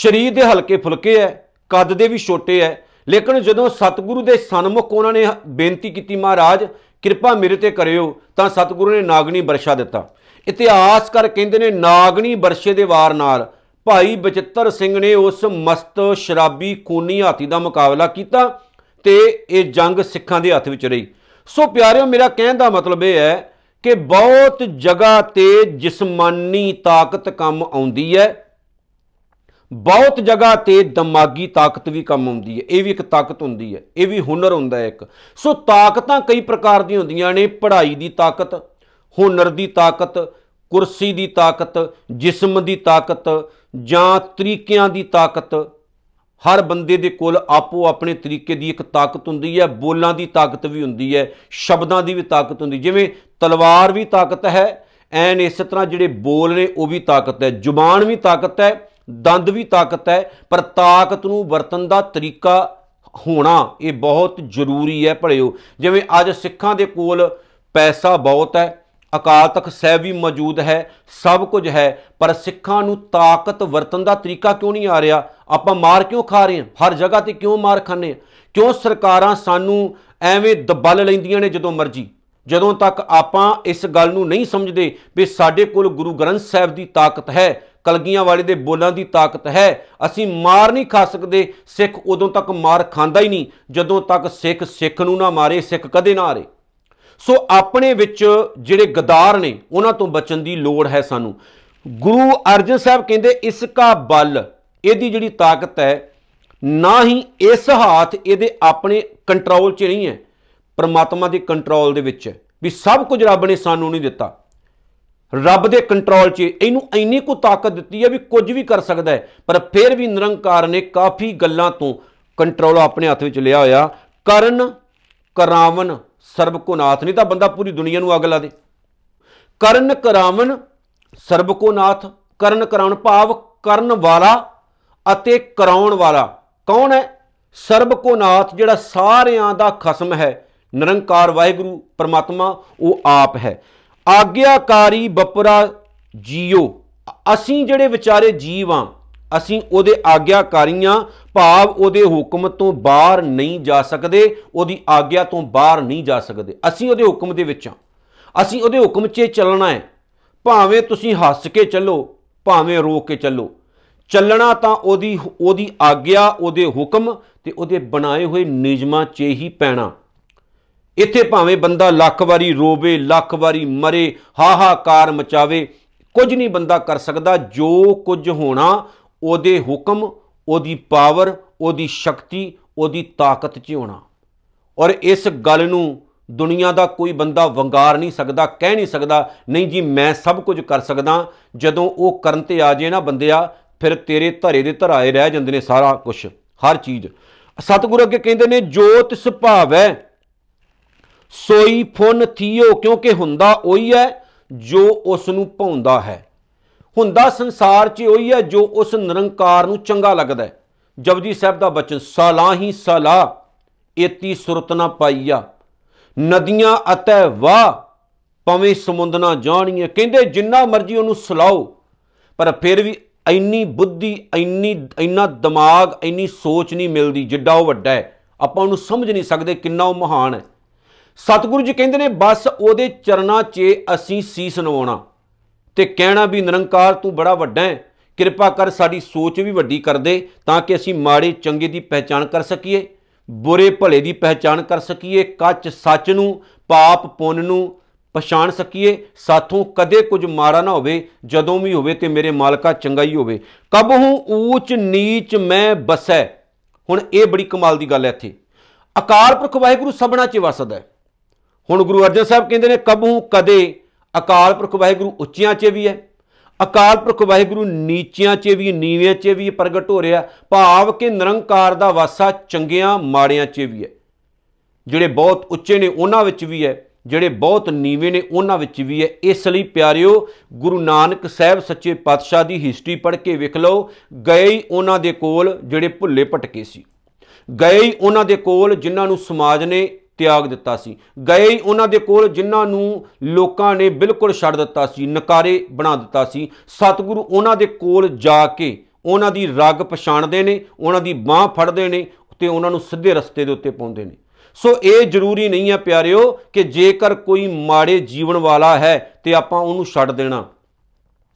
ਸ਼ਰੀਰ ਦੇ ਹਲਕੇ ਫੁਲਕੇ ਹੈ ਕੱਦ ਦੇ ਵੀ ਛੋਟੇ ਹੈ ਲੇਕਿਨ ਜਦੋਂ ਸਤਿਗੁਰੂ ਦੇ ਸਨਮੁਖ ਉਹਨਾਂ ਨੇ ਬੇਨਤੀ ਕੀਤੀ ਮਹਾਰਾਜ ਕਿਰਪਾ ਮੇਰੇ ਤੇ ਕਰਿਓ ਤਾਂ ਸਤਿਗੁਰੂ ਨੇ ਨਾਗਣੀ ਵਰਸ਼ਾ ਦਿੱਤਾ ਇਤਿਹਾਸਕਾਰ ਕਹਿੰਦੇ ਨੇ ਨਾਗਣੀ ਵਰਸ਼ੇ ਦੇ ਵਾਰ ਨਾਲ ਭਾਈ ਬਚਿੱਤਰ ਸਿੰਘ ਨੇ ਉਸ ਮਸਤ ਸ਼ਰਾਬੀ ਕੋਨੀ ਹਾਤੀ ਦਾ ਮੁਕਾਬਲਾ ਕੀਤਾ ਤੇ ਇਹ ਜੰਗ ਸਿੱਖਾਂ ਦੇ ਹੱਥ ਵਿੱਚ ਰਹੀ ਸੋ ਪਿਆਰਿਓ ਮੇਰਾ ਕਹਿਣ ਦਾ ਮਤਲਬ ਇਹ ਹੈ ਕਿ ਬਹੁਤ ਜਗ੍ਹਾ ਤੇ ਜਿਸਮਾਨੀ ਤਾਕਤ ਕੰਮ ਆਉਂਦੀ ਹੈ ਬਹੁਤ ਜਗ੍ਹਾ ਤੇ ਦਿਮਾਗੀ ਤਾਕਤ ਵੀ ਕੰਮ ਆਉਂਦੀ ਹੈ ਇਹ ਵੀ ਇੱਕ ਤਾਕਤ ਹੁੰਦੀ ਹੈ ਇਹ ਵੀ ਹੁਨਰ ਹੁੰਦਾ ਹੈ ਇੱਕ ਸੋ ਤਾਕਤਾਂ ਕਈ ਪ੍ਰਕਾਰ ਦੀਆਂ ਹੁੰਦੀਆਂ ਨੇ ਪੜ੍ਹਾਈ ਦੀ ਤਾਕਤ ਹੁਨਰ ਦੀ ਤਾਕਤ ਕੁਰਸੀ ਦੀ ਤਾਕਤ ਜਿਸਮ ਦੀ ਤਾਕਤ ਜਾਂ ਤਰੀਕਿਆਂ ਦੀ ਤਾਕਤ ਹਰ ਬੰਦੇ ਦੇ ਕੋਲ ਆਪੋ ਆਪਣੇ ਤਰੀਕੇ ਦੀ ਇੱਕ ਤਾਕਤ ਹੁੰਦੀ ਹੈ ਬੋਲਾਂ ਦੀ ਤਾਕਤ ਵੀ ਹੁੰਦੀ ਹੈ ਸ਼ਬਦਾਂ ਦੀ ਵੀ ਤਾਕਤ ਹੁੰਦੀ ਜਿਵੇਂ ਤਲਵਾਰ ਵੀ ਤਾਕਤ ਹੈ ਐਨ ਇਸੇ ਤਰ੍ਹਾਂ ਜਿਹੜੇ ਬੋਲ ਨੇ ਉਹ ਵੀ ਤਾਕਤ ਹੈ ਜ਼ੁਬਾਨ ਵੀ ਤਾਕਤ ਹੈ ਦੰਦ ਵੀ ਤਾਕਤ ਹੈ ਪਰ ਤਾਕਤ ਨੂੰ ਵਰਤਣ ਦਾ ਤਰੀਕਾ ਹੋਣਾ ਇਹ ਬਹੁਤ ਜ਼ਰੂਰੀ ਹੈ ਭਲਿਓ ਜਿਵੇਂ ਅੱਜ ਸਿੱਖਾਂ ਦੇ ਕੋਲ ਪੈਸਾ ਬਹੁਤ ਹੈ ਅਕਾਲ ਤਖਤ ਸਾਹਿਬ ਵੀ ਮੌਜੂਦ ਹੈ ਸਭ ਕੁਝ ਹੈ ਪਰ ਸਿੱਖਾਂ ਨੂੰ ਤਾਕਤ ਵਰਤਣ ਦਾ ਤਰੀਕਾ ਕਿਉਂ ਨਹੀਂ ਆ ਰਿਹਾ ਆਪਾਂ ਮਾਰ ਕਿਉਂ ਖਾ ਰਹੇ ਹਾਂ ਹਰ ਜਗ੍ਹਾ ਤੇ ਕਿਉਂ ਮਾਰ ਖਾਂਦੇ ਹਾਂ ਕਿਉਂ ਸਰਕਾਰਾਂ ਸਾਨੂੰ ਐਵੇਂ ਦਬਲ ਲੈਂਦੀਆਂ ਨੇ ਜਦੋਂ ਮਰਜ਼ੀ ਜਦੋਂ ਤੱਕ ਆਪਾਂ ਇਸ ਗੱਲ ਨੂੰ ਨਹੀਂ ਸਮਝਦੇ ਵੀ ਸਾਡੇ ਕੋਲ ਗੁਰੂ ਗ੍ਰੰਥ ਸਾਹਿਬ ਦੀ ਤਾਕਤ ਹੈ ਕਲਗੀਆਂ ਵਾਲੇ ਦੇ ਬੋਲਾਂ ਦੀ ਤਾਕਤ ਹੈ ਅਸੀਂ ਮਾਰ ਨਹੀਂ ਖਾ ਸਕਦੇ ਸਿੱਖ ਉਦੋਂ ਤੱਕ ਮਾਰ ਖਾਂਦਾ ਹੀ ਨਹੀਂ ਜਦੋਂ ਤੱਕ ਸਿੱਖ ਸਿੱਖ ਨੂੰ ਨਾ ਮਾਰੇ ਸਿੱਖ ਕਦੇ ਨਾ ਆਰੇ ਸੋ ਆਪਣੇ ਵਿੱਚ ਜਿਹੜੇ ਗਦਾਰ ਨੇ ਉਹਨਾਂ ਤੋਂ ਬਚਣ ਦੀ ਲੋੜ ਹੈ ਸਾਨੂੰ ਗੁਰੂ ਅਰਜਨ ਸਾਹਿਬ ਕਹਿੰਦੇ ਇਸ ਕਾ ਬਲ ਇਹਦੀ ਜਿਹੜੀ ਤਾਕਤ ਹੈ ਨਾ ਹੀ ਇਸ ਹੱਥ ਇਹਦੇ ਆਪਣੇ ਕੰਟਰੋਲ 'ਚ ਨਹੀਂ ਹੈ ਪਰਮਾਤਮਾ ਦੇ ਕੰਟਰੋਲ ਦੇ ਵਿੱਚ ਹੈ ਵੀ ਸਭ ਕੁਝ ਰੱਬ ਨੇ ਸਾਨੂੰ ਨਹੀਂ ਦਿੱਤਾ ਰੱਬ ਦੇ ਕੰਟਰੋਲ 'ਚ ਇਹਨੂੰ ਇੰਨੀ ਕੋ ਤਾਕਤ ਦਿੱਤੀ ਹੈ ਵੀ ਕੁਝ ਵੀ ਕਰ ਸਕਦਾ ਹੈ ਪਰ ਫਿਰ ਵੀ ਨਿਰੰਕਾਰ ਨੇ ਕਾਫੀ ਗੱਲਾਂ ਤੋਂ ਕੰਟਰੋਲ ਆਪਣੇ ਹੱਥ ਵਿੱਚ ਲਿਆ ਹੋਇਆ ਕਰਨ ਕਰਾਵਨ ਸਰਬ ਕੋ ਨਾਥ ਨਹੀਂ ਤਾਂ ਬੰਦਾ ਪੂਰੀ ਦੁਨੀਆ ਨੂੰ ਅਗਲਾ ਦੇ ਕਰਨ ਕਰਾਵਨ ਸਰਬ ਕੋ ਨਾਥ ਕਰਨ ਕਰਾਉਣ ਭਾਵ ਕਰਨ ਵਾਲਾ ਅਤੇ ਕਰਾਉਣ ਵਾਲਾ ਕੌਣ ਹੈ ਸਰਬ ਕੋ ਨਾਥ ਜਿਹੜਾ ਸਾਰਿਆਂ ਦਾ ਖਸਮ ਹੈ ਨਿਰੰਕਾਰ ਵਾਹਿਗੁਰੂ ਪਰਮਾਤਮਾ ਉਹ ਆਪ ਹੈ ਆਗਿਆਕਾਰੀ ਬਪਰਾ ਜੀਓ ਅਸੀਂ ਜਿਹੜੇ ਵਿਚਾਰੇ ਜੀਵ ਆ ਅਸੀਂ ਉਹਦੇ ਆਗਿਆਕਾਰੀਆਂ ਭਾਵ ਉਹਦੇ ਹੁਕਮ ਤੋਂ ਬਾਹਰ ਨਹੀਂ ਜਾ ਸਕਦੇ ਉਹਦੀ ਆਗਿਆ ਤੋਂ ਬਾਹਰ ਨਹੀਂ ਜਾ ਸਕਦੇ ਅਸੀਂ ਉਹਦੇ ਹੁਕਮ ਦੇ ਵਿੱਚ ਆ ਅਸੀਂ ਉਹਦੇ ਹੁਕਮ 'ਚ ਚੱਲਣਾ ਹੈ ਭਾਵੇਂ ਤੁਸੀਂ ਹੱਸ ਕੇ ਚੱਲੋ ਭਾਵੇਂ ਰੋ ਕੇ ਚੱਲੋ ਚੱਲਣਾ ਤਾਂ ਉਹਦੀ ਉਹਦੀ ਆਗਿਆ ਉਹਦੇ ਹੁਕਮ ਤੇ ਉਹਦੇ ਬਣਾਏ ਹੋਏ ਨਿਯਮਾਂ 'ਚ ਹੀ ਪੈਣਾ ਇੱਥੇ ਭਾਵੇਂ ਬੰਦਾ ਲੱਖ ਵਾਰੀ ਰੋਵੇ ਲੱਖ ਵਾਰੀ ਮਰੇ ਹਾਹਾਕਾਰ ਮਚਾਵੇ ਕੁਝ ਨਹੀਂ ਬੰਦਾ ਕਰ ਸਕਦਾ ਜੋ ਕੁਝ ਹੋਣਾ ਉਹਦੇ ਹੁਕਮ ਉਹਦੀ ਪਾਵਰ ਉਹਦੀ ਸ਼ਕਤੀ ਉਹਦੀ ਤਾਕਤ 'ਚ ਹੋਣਾ ਔਰ ਇਸ ਗੱਲ ਨੂੰ ਦੁਨੀਆ ਦਾ ਕੋਈ ਬੰਦਾ ਵੰਗਾਰ ਨਹੀਂ ਸਕਦਾ ਕਹਿ ਨਹੀਂ ਸਕਦਾ ਨਹੀਂ ਜੀ ਮੈਂ ਸਭ ਕੁਝ ਕਰ ਸਕਦਾ ਜਦੋਂ ਉਹ ਕਰਨ ਤੇ ਆ ਜੇ ਨਾ ਬੰਦਿਆ ਫਿਰ ਤੇਰੇ ਧਰੇ ਦੇ ਧਰਾਏ ਰਹਿ ਜਾਂਦੇ ਨੇ ਸਾਰਾ ਕੁਝ ਹਰ ਚੀਜ਼ ਸਤਿਗੁਰੂ ਅੱਗੇ ਕਹਿੰਦੇ ਨੇ ਜੋਤ ਸੁਭਾਵੈ ਸੋਈ ਫੁਨ ਥੀਓ ਕਿਉਂਕਿ ਹੁੰਦਾ ਉਹੀ ਹੈ ਜੋ ਉਸ ਨੂੰ ਪਾਉਂਦਾ ਹੈ ਹੁੰਦਾ ਸੰਸਾਰ 'ਚ ਉਹੀ ਹੈ ਜੋ ਉਸ ਨਿਰੰਕਾਰ ਨੂੰ ਚੰਗਾ ਲੱਗਦਾ ਹੈ ਜਪਜੀ ਸਾਹਿਬ ਦਾ ਬਚਨ ਸਲਾਹੀ ਸਲਾ ਇਤੀ ਸੁਰਤ ਨਾ ਪਾਈਆ ਨਦੀਆਂ ਅਤੇ ਵਾ ਪਵੇਂ ਸਮੁੰਦ ਨਾ ਜਾਣੀਏ ਕਹਿੰਦੇ ਜਿੰਨਾ ਮਰਜੀ ਉਹਨੂੰ ਸਲਾਓ ਪਰ ਫਿਰ ਵੀ ਇੰਨੀ ਬੁੱਧੀ ਇੰਨੀ ਇੰਨਾ ਦਿਮਾਗ ਇੰਨੀ ਸੋਚ ਨਹੀਂ ਮਿਲਦੀ ਜਿੱਡਾ ਉਹ ਵੱਡਾ ਹੈ ਆਪਾਂ ਉਹਨੂੰ ਸਮਝ ਨਹੀਂ ਸਕਦੇ ਕਿੰਨਾ ਉਹ ਮਹਾਨ ਹੈ ਸਤਿਗੁਰੂ ਜੀ ਕਹਿੰਦੇ ਨੇ ਬਸ ਉਹਦੇ ਚਰਨਾਂ 'ਚ ਅਸੀਂ ਸੀਸ ਨਵਾਉਣਾ ਤੇ ਕਹਿਣਾ ਵੀ ਨਿਰੰਕਾਰ ਤੂੰ ਬੜਾ ਵੱਡਾ ਹੈ ਕਿਰਪਾ ਕਰ ਸਾਡੀ ਸੋਚ ਵੀ ਵੱਡੀ ਕਰ ਦੇ ਤਾਂ ਕਿ ਅਸੀਂ ਮਾੜੇ ਚੰਗੇ ਦੀ ਪਹਿਚਾਣ ਕਰ ਸਕੀਏ ਬੁਰੇ ਭਲੇ ਦੀ ਪਹਿਚਾਣ ਕਰ ਸਕੀਏ ਕੱਚ ਸੱਚ ਨੂੰ ਪਾਪ ਪੁੰਨ ਨੂੰ ਪਛਾਣ ਸਕੀਏ ਸਾਥੋਂ ਕਦੇ ਕੁਝ ਮਾਰਾ ਨਾ ਹੋਵੇ ਜਦੋਂ ਵੀ ਹੋਵੇ ਤੇ ਮੇਰੇ ਮਾਲਕਾ ਚੰਗਾ ਹੀ ਹੋਵੇ ਕਬ ਹੂੰ ਊਚ ਨੀਚ ਮੈਂ ਬਸੈ ਹੁਣ ਇਹ ਬੜੀ ਕਮਾਲ ਦੀ ਗੱਲ ਹੈ ਇੱਥੇ ਅਕਾਲ ਪੁਰਖ ਵਾਹਿਗੁਰੂ ਸਭਨਾ 'ਚ ਵਸਦਾ ਹੈ ਹੁਣ ਗੁਰੂ ਅਰਜਨ ਸਾਹਿਬ ਕਹਿੰਦੇ ਨੇ ਕਬ ਹੂੰ ਕਦੇ ਅਕਾਲ ਪੁਰਖ ਵਾਹਿਗੁਰੂ ਉੱਚਿਆਂ 'ਚ ਵੀ ਹੈ ਅਕਾਲ ਪੁਰਖ ਵਾਹਿਗੁਰੂ ਨੀਚਿਆਂ 'ਚ ਵੀ ਨੀਵਿਆਂ 'ਚ ਵੀ ਪ੍ਰਗਟ ਹੋ ਰਿਹਾ ਭਾਵ ਕਿ ਨਿਰੰਕਾਰ ਦਾ ਵਾਸਾ ਚੰਗਿਆਂ ਮਾੜਿਆਂ 'ਚ ਵੀ ਹੈ ਜਿਹੜੇ ਬਹੁਤ ਉੱਚੇ ਨੇ ਉਹਨਾਂ ਵਿੱਚ ਵੀ ਹੈ ਜਿਹੜੇ ਬਹੁਤ ਨੀਵੇਂ ਨੇ ਉਹਨਾਂ ਵਿੱਚ ਵੀ ਹੈ ਇਸ ਲਈ ਪਿਆਰਿਓ ਗੁਰੂ ਨਾਨਕ ਸਾਹਿਬ ਸੱਚੇ ਪਾਤਸ਼ਾਹ ਦੀ ਹਿਸਟਰੀ ਪੜ੍ਹ ਕੇ ਵੇਖ ਲਓ ਗਏ ਹੀ ਉਹਨਾਂ ਦੇ ਕੋਲ ਜਿਹੜੇ ਭੁੱਲੇ ਭਟਕੇ ਸੀ ਗਏ ਹੀ ਉਹਨਾਂ ਦੇ ਕੋਲ ਜਿਨ੍ਹਾਂ ਨੂੰ ਸਮਾਜ ਨੇ ਤਿਆਗ ਦਿੱਤਾ ਸੀ ਗਏ ਹੀ ਉਹਨਾਂ ਦੇ ਕੋਲ ਜਿਨ੍ਹਾਂ ਨੂੰ ਲੋਕਾਂ ਨੇ ਬਿਲਕੁਲ ਛੱਡ ਦਿੱਤਾ ਸੀ ਨਕਾਰੇ ਬਣਾ ਦਿੱਤਾ ਸੀ ਸਤਿਗੁਰੂ ਉਹਨਾਂ ਦੇ ਕੋਲ ਜਾ ਕੇ ਉਹਨਾਂ ਦੀ ਰਗ ਪਛਾਣਦੇ ਨੇ ਉਹਨਾਂ ਦੀ ਬਾਹ ਫੜਦੇ ਨੇ ਤੇ ਉਹਨਾਂ ਨੂੰ ਸਿੱਧੇ ਰਸਤੇ ਦੇ ਉੱਤੇ ਪਾਉਂਦੇ ਨੇ ਸੋ ਇਹ ਜ਼ਰੂਰੀ ਨਹੀਂ ਹੈ ਪਿਆਰਿਓ ਕਿ ਜੇਕਰ ਕੋਈ ਮਾੜੇ ਜੀਵਨ ਵਾਲਾ ਹੈ ਤੇ ਆਪਾਂ ਉਹਨੂੰ ਛੱਡ ਦੇਣਾ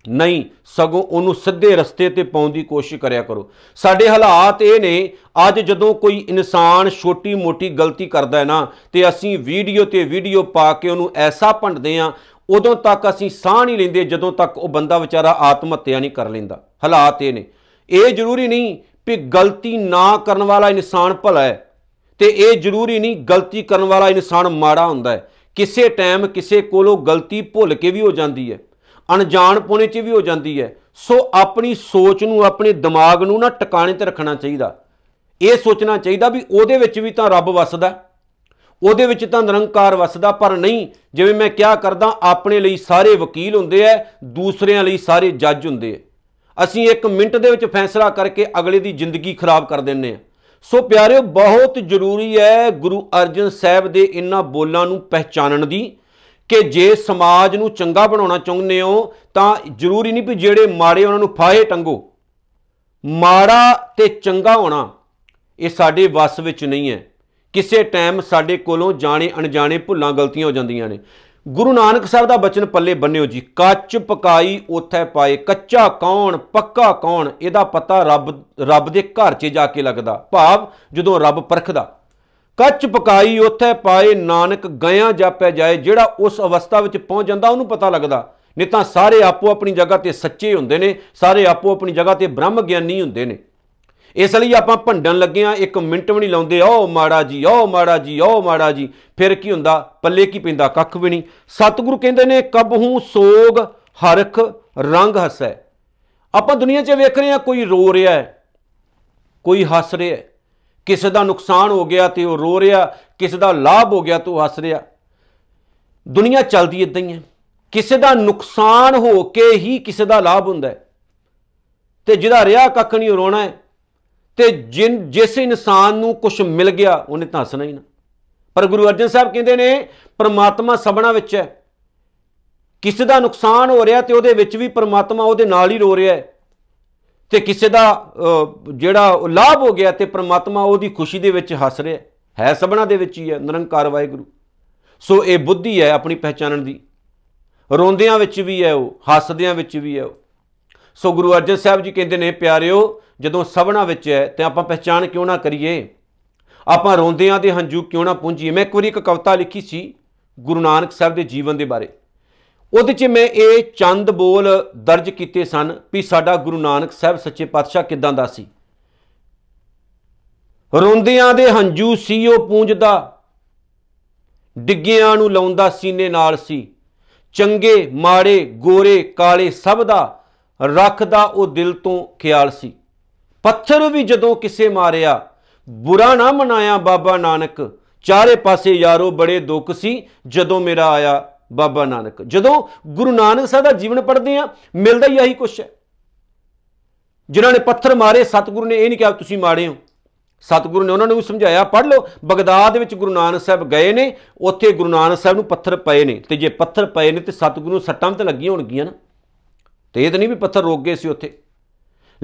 ਨਹੀਂ ਸਗੋਂ ਉਹਨੂੰ ਸਿੱਧੇ ਰਸਤੇ ਤੇ ਪਾਉਣ ਦੀ ਕੋਸ਼ਿਸ਼ ਕਰਿਆ ਕਰੋ ਸਾਡੇ ਹਾਲਾਤ ਇਹ ਨੇ ਅੱਜ ਜਦੋਂ ਕੋਈ ਇਨਸਾਨ ਛੋਟੀ-ਮੋਟੀ ਗਲਤੀ ਕਰਦਾ ਹੈ ਨਾ ਤੇ ਅਸੀਂ ਵੀਡੀਓ ਤੇ ਵੀਡੀਓ ਪਾ ਕੇ ਉਹਨੂੰ ਐਸਾ ਭੰਡਦੇ ਆ ਉਦੋਂ ਤੱਕ ਅਸੀਂ ਸਾਹ ਨਹੀਂ ਲੈਂਦੇ ਜਦੋਂ ਤੱਕ ਉਹ ਬੰਦਾ ਵਿਚਾਰਾ ਆਤਮ ਹੱਤਿਆ ਨਹੀਂ ਕਰ ਲੈਂਦਾ ਹਾਲਾਤ ਇਹ ਨੇ ਇਹ ਜ਼ਰੂਰੀ ਨਹੀਂ ਕਿ ਗਲਤੀ ਨਾ ਕਰਨ ਵਾਲਾ ਇਨਸਾਨ ਭਲਾ ਹੈ ਤੇ ਇਹ ਜ਼ਰੂਰੀ ਨਹੀਂ ਗਲਤੀ ਕਰਨ ਵਾਲਾ ਇਨਸਾਨ ਮਾੜਾ ਹੁੰਦਾ ਹੈ ਕਿਸੇ ਟਾਈਮ ਕਿਸੇ ਕੋਲੋਂ ਗਲਤੀ ਭੁੱਲ ਕੇ ਵੀ ਹੋ ਜਾਂਦੀ ਹੈ ਅਣਜਾਣ ਪੁਣੇ 'ਚ ਵੀ ਹੋ ਜਾਂਦੀ ਹੈ ਸੋ ਆਪਣੀ ਸੋਚ ਨੂੰ ਆਪਣੇ ਦਿਮਾਗ ਨੂੰ ਨਾ ਟਿਕਾਣੇ ਤੇ ਰੱਖਣਾ ਚਾਹੀਦਾ ਇਹ ਸੋਚਣਾ ਚਾਹੀਦਾ ਵੀ ਉਹਦੇ ਵਿੱਚ ਵੀ ਤਾਂ ਰੱਬ ਵੱਸਦਾ ਉਹਦੇ ਵਿੱਚ ਤਾਂ ਨਿਰੰਕਾਰ ਵੱਸਦਾ ਪਰ ਨਹੀਂ ਜਿਵੇਂ ਮੈਂ ਕਿਹਾ ਕਰਦਾ ਆਪਣੇ ਲਈ ਸਾਰੇ ਵਕੀਲ ਹੁੰਦੇ ਐ ਦੂਸਰਿਆਂ ਲਈ ਸਾਰੇ ਜੱਜ ਹੁੰਦੇ ਐ ਅਸੀਂ ਇੱਕ ਮਿੰਟ ਦੇ ਵਿੱਚ ਫੈਸਲਾ ਕਰਕੇ ਅਗਲੇ ਦੀ ਜ਼ਿੰਦਗੀ ਖਰਾਬ ਕਰ ਦਿੰਨੇ ਆ ਸੋ ਪਿਆਰਿਓ ਬਹੁਤ ਜ਼ਰੂਰੀ ਹੈ ਗੁਰੂ ਅਰਜਨ ਸਾਹਿਬ ਦੇ ਇਨ੍ਹਾਂ ਬੋਲਾਂ ਨੂੰ ਪਹਿਚਾਨਣ ਦੀ ਕਿ ਜੇ ਸਮਾਜ ਨੂੰ ਚੰਗਾ ਬਣਾਉਣਾ ਚਾਹੁੰਦੇ ਹੋ ਤਾਂ ਜ਼ਰੂਰੀ ਨਹੀਂ ਵੀ ਜਿਹੜੇ ਮਾੜੇ ਉਹਨਾਂ ਨੂੰ ਫਾਹੇ ਟੰਗੋ ਮਾੜਾ ਤੇ ਚੰਗਾ ਹੋਣਾ ਇਹ ਸਾਡੇ ਵੱਸ ਵਿੱਚ ਨਹੀਂ ਹੈ ਕਿਸੇ ਟਾਈਮ ਸਾਡੇ ਕੋਲੋਂ ਜਾਣੇ ਅਣਜਾਣੇ ਭੁੱਲਾਂ ਗਲਤੀਆਂ ਹੋ ਜਾਂਦੀਆਂ ਨੇ ਗੁਰੂ ਨਾਨਕ ਸਾਹਿਬ ਦਾ ਬਚਨ ਪੱਲੇ ਬੰਨਿਓ ਜੀ ਕੱਚ ਪਕਾਈ ਉਥੈ ਪਾਏ ਕੱਚਾ ਕੌਣ ਪੱਕਾ ਕੌਣ ਇਹਦਾ ਪਤਾ ਰੱਬ ਰੱਬ ਦੇ ਘਰ 'ਚ ਜਾ ਕੇ ਲੱਗਦਾ ਭਾਵ ਜਦੋਂ ਰੱਬ ਪਰਖਦਾ ਕੱਚ ਪਕਾਈ ਉਥੈ ਪਾਏ ਨਾਨਕ ਗਿਆ ਜਾਪੈ ਜਾਏ ਜਿਹੜਾ ਉਸ ਅਵਸਥਾ ਵਿੱਚ ਪਹੁੰਚ ਜਾਂਦਾ ਉਹਨੂੰ ਪਤਾ ਲੱਗਦਾ ਨਹੀਂ ਤਾਂ ਸਾਰੇ ਆਪੋ ਆਪਣੀ ਜਗ੍ਹਾ ਤੇ ਸੱਚੇ ਹੁੰਦੇ ਨੇ ਸਾਰੇ ਆਪੋ ਆਪਣੀ ਜਗ੍ਹਾ ਤੇ ਬ੍ਰਹਮ ਗਿਆਨੀ ਹੁੰਦੇ ਨੇ ਇਸ ਲਈ ਆਪਾਂ ਭੰਡਣ ਲੱਗੇ ਆ ਇੱਕ ਮਿੰਟ ਵੀ ਨਹੀਂ ਲਾਉਂਦੇ ਓ ਮਾੜਾ ਜੀ ਓ ਮਾੜਾ ਜੀ ਓ ਮਾੜਾ ਜੀ ਫਿਰ ਕੀ ਹੁੰਦਾ ਪੱਲੇ ਕੀ ਪੈਂਦਾ ਕੱਖ ਵੀ ਨਹੀਂ ਸਤਿਗੁਰੂ ਕਹਿੰਦੇ ਨੇ ਕਬ ਹੂੰ ਸੋਗ ਹਰਖ ਰੰਗ ਹਸੈ ਆਪਾਂ ਦੁਨੀਆ 'ਚ ਵੇਖ ਰਹੇ ਆ ਕੋਈ ਰੋ ਰਿਹਾ ਹੈ ਕੋਈ ਹੱਸ ਰਿਹਾ ਹੈ ਕਿਸੇ ਦਾ ਨੁਕਸਾਨ ਹੋ ਗਿਆ ਤੇ ਉਹ ਰੋ ਰਿਹਾ ਕਿਸੇ ਦਾ ਲਾਭ ਹੋ ਗਿਆ ਤੋ ਹੱਸ ਰਿਹਾ ਦੁਨੀਆ ਚੱਲਦੀ ਇਦਾਂ ਹੀ ਹੈ ਕਿਸੇ ਦਾ ਨੁਕਸਾਨ ਹੋ ਕੇ ਹੀ ਕਿਸੇ ਦਾ ਲਾਭ ਹੁੰਦਾ ਹੈ ਤੇ ਜਿਹਦਾ ਰਿਆ ਕੱਖ ਨਹੀਂ ਰੋਣਾ ਹੈ ਤੇ ਜਿਨ ਜਿਸ ਇਨਸਾਨ ਨੂੰ ਕੁਝ ਮਿਲ ਗਿਆ ਉਹਨੇ ਤਾਂ ਹੱਸਣਾ ਹੀ ਨਾ ਪਰ ਗੁਰੂ ਅਰਜਨ ਸਾਹਿਬ ਕਹਿੰਦੇ ਨੇ ਪਰਮਾਤਮਾ ਸਭਣਾ ਵਿੱਚ ਹੈ ਕਿਸੇ ਦਾ ਨੁਕਸਾਨ ਹੋ ਰਿਹਾ ਤੇ ਉਹਦੇ ਵਿੱਚ ਵੀ ਪਰਮਾਤਮਾ ਉਹਦੇ ਨਾਲ ਹੀ ਰੋ ਰਿਹਾ ਹੈ ਤੇ ਕਿਸੇ ਦਾ ਜਿਹੜਾ ਲਾਭ ਹੋ ਗਿਆ ਤੇ ਪਰਮਾਤਮਾ ਉਹਦੀ ਖੁਸ਼ੀ ਦੇ ਵਿੱਚ ਹੱਸ ਰਿਹਾ ਹੈ ਸਭਣਾ ਦੇ ਵਿੱਚ ਹੀ ਹੈ ਨਿਰੰਕਾਰ ਵਾਹਿਗੁਰੂ ਸੋ ਇਹ ਬੁੱਧੀ ਹੈ ਆਪਣੀ ਪਹਿਚਾਨਣ ਦੀ ਰੋਂਦਿਆਂ ਵਿੱਚ ਵੀ ਹੈ ਉਹ ਹੱਸਦਿਆਂ ਵਿੱਚ ਵੀ ਹੈ ਉਹ ਸੋ ਗੁਰੂ ਅਰਜਨ ਸਾਹਿਬ ਜੀ ਕਹਿੰਦੇ ਨੇ ਪਿਆਰਿਓ ਜਦੋਂ ਸਭਨਾ ਵਿੱਚ ਹੈ ਤੇ ਆਪਾਂ ਪਛਾਣ ਕਿਉਂ ਨਾ ਕਰੀਏ ਆਪਾਂ ਰੋਂਦਿਆਂ ਦੇ ਹੰਝੂ ਕਿਉਂ ਨਾ ਪੁੰਜੀਏ ਮੈਂ ਇੱਕ ਵਾਰੀ ਇੱਕ ਕਵਿਤਾ ਲਿਖੀ ਸੀ ਗੁਰੂ ਨਾਨਕ ਸਾਹਿਬ ਦੇ ਜੀਵਨ ਦੇ ਬਾਰੇ ਉਹਦੇ 'ਚ ਮੈਂ ਇਹ ਚੰਦ ਬੋਲ ਦਰਜ ਕੀਤੇ ਸਨ ਵੀ ਸਾਡਾ ਗੁਰੂ ਨਾਨਕ ਸਾਹਿਬ ਸੱਚੇ ਪਾਤਸ਼ਾਹ ਕਿਦਾਂ ਦਾ ਸੀ ਰੋਂਦਿਆਂ ਦੇ ਹੰਝੂ ਸੀ ਉਹ ਪੂੰਝਦਾ ਡਿੱਗਿਆਂ ਨੂੰ ਲਾਉਂਦਾ ਸੀਨੇ ਨਾਲ ਸੀ ਚੰਗੇ ਮਾੜੇ ਗੋਰੇ ਕਾਲੇ ਸਭ ਦਾ ਰੱਖਦਾ ਉਹ ਦਿਲ ਤੋਂ ਖਿਆਲ ਸੀ ਪੱਥਰ ਵੀ ਜਦੋਂ ਕਿਸੇ ਮਾਰਿਆ ਬੁਰਾ ਨਾ ਮਨਾਇਆ ਬਾਬਾ ਨਾਨਕ ਚਾਰੇ ਪਾਸੇ ਯਾਰੋ ਬੜੇ ਦੁੱਖ ਸੀ ਜਦੋਂ ਮੇਰਾ ਆਇਆ ਬਾਬਾ ਨਾਨਕ ਜਦੋਂ ਗੁਰੂ ਨਾਨਕ ਸਾਹਿਬ ਦਾ ਜੀਵਨ ਪੜ੍ਹਦੇ ਆ ਮਿਲਦਾ ਹੀ ਆਹੀ ਕੁਛ ਹੈ ਜਿਨ੍ਹਾਂ ਨੇ ਪੱਥਰ ਮਾਰੇ ਸਤਿਗੁਰੂ ਨੇ ਇਹ ਨਹੀਂ ਕਿਹਾ ਤੁਸੀਂ ਮਾਰੇ ਹੋ ਸਤਿਗੁਰੂ ਨੇ ਉਹਨਾਂ ਨੂੰ ਵੀ ਸਮਝਾਇਆ ਪੜ੍ਹ ਲਓ ਬਗਦਾਦ ਵਿੱਚ ਗੁਰੂ ਨਾਨਕ ਸਾਹਿਬ ਗਏ ਨੇ ਉੱਥੇ ਗੁਰੂ ਨਾਨਕ ਸਾਹਿਬ ਨੂੰ ਪੱਥਰ ਪਏ ਨੇ ਤੇ ਜੇ ਪੱਥਰ ਪਏ ਨੇ ਤੇ ਸਤਿਗੁਰੂ ਨੂੰ ਸੱਟਾਂ ਤੇ ਲੱਗੀਆਂ ਹੋਣਗੀਆਂ ਨਾ ਤੇ ਇਹ ਤਾਂ ਨਹੀਂ ਵੀ ਪੱਥਰ ਰੋਕ ਗਏ ਸੀ ਉੱਥੇ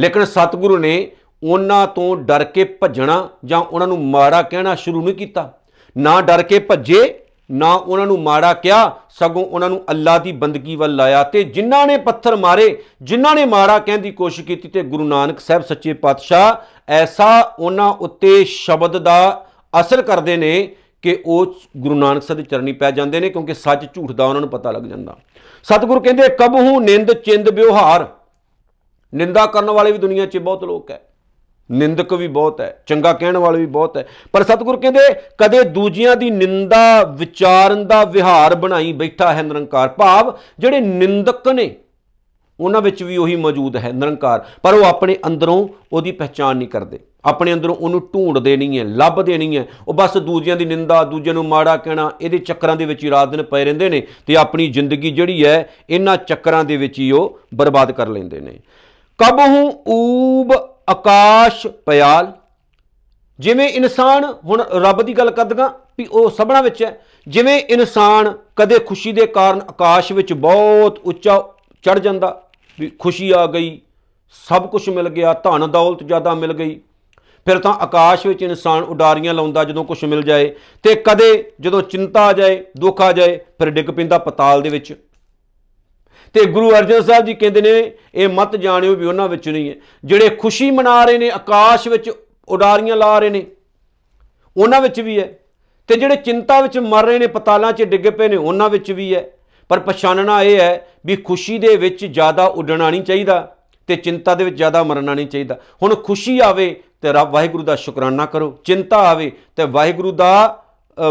ਲੇਕਿਨ ਸਤਿਗੁਰੂ ਨੇ ਉਹਨਾਂ ਤੋਂ ਡਰ ਕੇ ਭੱਜਣਾ ਜਾਂ ਉਹਨਾਂ ਨੂੰ ਮਾੜਾ ਕਹਿਣਾ ਸ਼ੁਰੂ ਨਹੀਂ ਕੀਤਾ ਨਾ ਡਰ ਕੇ ਭੱਜੇ ਨਾ ਉਹਨਾਂ ਨੂੰ ਮਾੜਾ ਕਿਹਾ ਸਗੋਂ ਉਹਨਾਂ ਨੂੰ ਅੱਲਾ ਦੀ ਬੰਦਗੀ ਵੱਲ ਲਾਇਆ ਤੇ ਜਿਨ੍ਹਾਂ ਨੇ ਪੱਥਰ ਮਾਰੇ ਜਿਨ੍ਹਾਂ ਨੇ ਮਾੜਾ ਕਹਿਣ ਦੀ ਕੋਸ਼ਿਸ਼ ਕੀਤੀ ਤੇ ਗੁਰੂ ਨਾਨਕ ਸਾਹਿਬ ਸੱਚੇ ਪਾਤਸ਼ਾਹ ਐਸਾ ਉਹਨਾਂ ਉੱਤੇ ਸ਼ਬਦ ਦਾ ਅਸਰ ਕਰਦੇ ਨੇ ਕਿ ਉਹ ਗੁਰੂ ਨਾਨਕ ਸਾਹਿਬ ਦੇ ਚਰਨੀ ਪੈ ਜਾਂਦੇ ਨੇ ਕਿਉਂਕਿ ਸੱਚ ਝੂਠ ਦਾ ਉਹਨਾਂ ਨੂੰ ਪਤਾ ਲੱਗ ਜਾਂਦਾ ਸਤਿਗੁਰ ਕਹਿੰਦੇ ਕਬਹੂ ਨਿੰਦ ਚਿੰਦ ਵਿਵਹਾਰ ਨਿੰਦਾ ਕਰਨ ਵਾਲੇ ਵੀ ਦੁਨੀਆ 'ਚ ਬਹੁਤ ਲੋਕ ਹੈ ਨਿੰਦਕ ਵੀ ਬਹੁਤ ਹੈ ਚੰਗਾ ਕਹਿਣ ਵਾਲੇ ਵੀ ਬਹੁਤ ਹੈ ਪਰ ਸਤਿਗੁਰ ਕਹਿੰਦੇ ਕਦੇ ਦੂਜਿਆਂ ਦੀ ਨਿੰਦਾ ਵਿਚਾਰਨ ਦਾ ਵਿਹਾਰ ਬਣਾਈ ਬੈਠਾ ਹੈ ਨਿਰੰਕਾਰ ਭਾਵ ਜਿਹੜੇ ਨਿੰਦਕ ਨੇ ਉਹਨਾਂ ਵਿੱਚ ਵੀ ਉਹੀ ਮੌਜੂਦ ਹੈ ਨਿਰੰਕਾਰ ਪਰ ਉਹ ਆਪਣੇ ਅੰਦਰੋਂ ਉਹਦੀ ਪਛਾਣ ਨਹੀਂ ਕਰਦੇ ਆਪਣੇ ਅੰਦਰੋਂ ਉਹਨੂੰ ਢੂੰਡਦੇ ਨਹੀਂ ਹੈ ਲੱਭਦੇ ਨਹੀਂ ਹੈ ਉਹ ਬਸ ਦੂਜਿਆਂ ਦੀ ਨਿੰਦਾ ਦੂਜਿਆਂ ਨੂੰ ਮਾੜਾ ਕਹਿਣਾ ਇਹਦੇ ਚੱਕਰਾਂ ਦੇ ਵਿੱਚ ਹੀ ਰਾਤ ਦਿਨ ਪਏ ਰਹਿੰਦੇ ਨੇ ਤੇ ਆਪਣੀ ਜ਼ਿੰਦਗੀ ਜਿਹੜੀ ਹੈ ਇਹਨਾਂ ਚੱਕਰਾਂ ਦੇ ਵਿੱਚ ਹੀ ਉਹ ਬਰਬਾਦ ਕਰ ਲੈਂਦੇ ਨੇ ਕਬਹੂ ਊਬ ਆਕਾਸ਼ ਪਿਆਲ ਜਿਵੇਂ ਇਨਸਾਨ ਹੁਣ ਰੱਬ ਦੀ ਗੱਲ ਕਰਦਗਾ ਵੀ ਉਹ ਸਭਨਾ ਵਿੱਚ ਹੈ ਜਿਵੇਂ ਇਨਸਾਨ ਕਦੇ ਖੁਸ਼ੀ ਦੇ ਕਾਰਨ ਆਕਾਸ਼ ਵਿੱਚ ਬਹੁਤ ਉੱਚਾ ਚੜ ਜਾਂਦਾ ਵੀ ਖੁਸ਼ੀ ਆ ਗਈ ਸਭ ਕੁਝ ਮਿਲ ਗਿਆ ਧਨ ਦੌਲਤ ਜ਼ਿਆਦਾ ਮਿਲ ਗਈ ਫਿਰ ਤਾਂ ਆਕਾਸ਼ ਵਿੱਚ ਇਨਸਾਨ ਉਡਾਰੀਆਂ ਲਾਉਂਦਾ ਜਦੋਂ ਕੁਝ ਮਿਲ ਜਾਏ ਤੇ ਕਦੇ ਜਦੋਂ ਚਿੰਤਾ ਆ ਜਾਏ ਦੁੱਖ ਆ ਜਾਏ ਫਿਰ ਡਿੱਗ ਪਿੰਦਾ ਪਤਾਲ ਦੇ ਵਿੱਚ ਤੇ ਗੁਰੂ ਅਰਜਨ ਸਾਹਿਬ ਜੀ ਕਹਿੰਦੇ ਨੇ ਇਹ ਮਤ ਜਾਣਿਓ ਵੀ ਉਹਨਾਂ ਵਿੱਚ ਨਹੀਂ ਹੈ ਜਿਹੜੇ ਖੁਸ਼ੀ ਮਨਾ ਰਹੇ ਨੇ ਆਕਾਸ਼ ਵਿੱਚ ਉਡਾਰੀਆਂ ਲਾ ਰਹੇ ਨੇ ਉਹਨਾਂ ਵਿੱਚ ਵੀ ਹੈ ਤੇ ਜਿਹੜੇ ਚਿੰਤਾ ਵਿੱਚ ਮਰ ਰਹੇ ਨੇ ਪਤਾਲਾਂ 'ਚ ਡਿੱਗੇ ਪਏ ਨੇ ਉਹਨਾਂ ਵਿੱਚ ਵੀ ਹੈ ਪਰ ਪਛਾਣਨਾ ਇਹ ਹੈ ਵੀ ਖੁਸ਼ੀ ਦੇ ਵਿੱਚ ਜ਼ਿਆਦਾ ਉੱਡਣਾ ਨਹੀਂ ਚਾਹੀਦਾ ਤੇ ਚਿੰਤਾ ਦੇ ਵਿੱਚ ਜ਼ਿਆਦਾ ਮਰਨਾ ਨਹੀਂ ਚਾਹੀਦਾ ਹੁਣ ਖੁਸ਼ੀ ਆਵੇ ਤੇ ਰੱਬ ਵਾਹਿਗੁਰੂ ਦਾ ਸ਼ੁਕਰਾਨਾ ਕਰੋ ਚਿੰਤਾ ਆਵੇ ਤੇ ਵਾਹਿਗੁਰੂ ਦਾ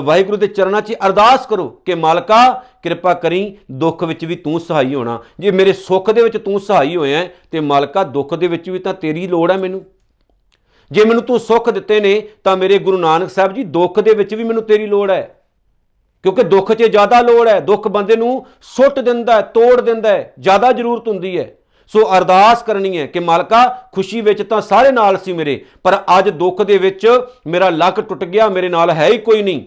ਵਾਹਿਗੁਰੂ ਦੇ ਚਰਨਾਂ 'ਚ ਅਰਦਾਸ ਕਰੋ ਕਿ ਮਾਲਕਾ ਕਿਰਪਾ ਕਰੀ ਦੁੱਖ ਵਿੱਚ ਵੀ ਤੂੰ ਸਹਾਈ ਹੋਣਾ ਜੇ ਮੇਰੇ ਸੁੱਖ ਦੇ ਵਿੱਚ ਤੂੰ ਸਹਾਈ ਹੋਇਆ ਤੇ ਮਾਲਕਾ ਦੁੱਖ ਦੇ ਵਿੱਚ ਵੀ ਤਾਂ ਤੇਰੀ ਲੋੜ ਹੈ ਮੈਨੂੰ ਜੇ ਮੈਨੂੰ ਤੂੰ ਸੁੱਖ ਦਿੱਤੇ ਨੇ ਤਾਂ ਮੇਰੇ ਗੁਰੂ ਨਾਨਕ ਸਾਹਿਬ ਜੀ ਦੁੱਖ ਦੇ ਵਿੱਚ ਵੀ ਮੈਨੂੰ ਤੇਰੀ ਲੋੜ ਹੈ ਕਿਉਂਕਿ ਦੁੱਖ 'ਚ ਜ਼ਿਆਦਾ ਲੋੜ ਹੈ ਦੁੱਖ ਬੰਦੇ ਨੂੰ ਸੁੱਟ ਦਿੰਦਾ ਹੈ ਤੋੜ ਦਿੰਦਾ ਹੈ ਜ਼ਿਆਦਾ ਜ਼ਰੂਰਤ ਹੁੰਦੀ ਹੈ ਸੋ ਅਰਦਾਸ ਕਰਨੀ ਹੈ ਕਿ ਮਾਲਕਾ ਖੁਸ਼ੀ ਵਿੱਚ ਤਾਂ ਸਾਰੇ ਨਾਲ ਸੀ ਮੇਰੇ ਪਰ ਅੱਜ ਦੁੱਖ ਦੇ ਵਿੱਚ ਮੇਰਾ ਲੱਕ ਟੁੱਟ ਗਿਆ ਮੇਰੇ ਨਾਲ ਹੈ ਹੀ ਕੋਈ ਨਹੀਂ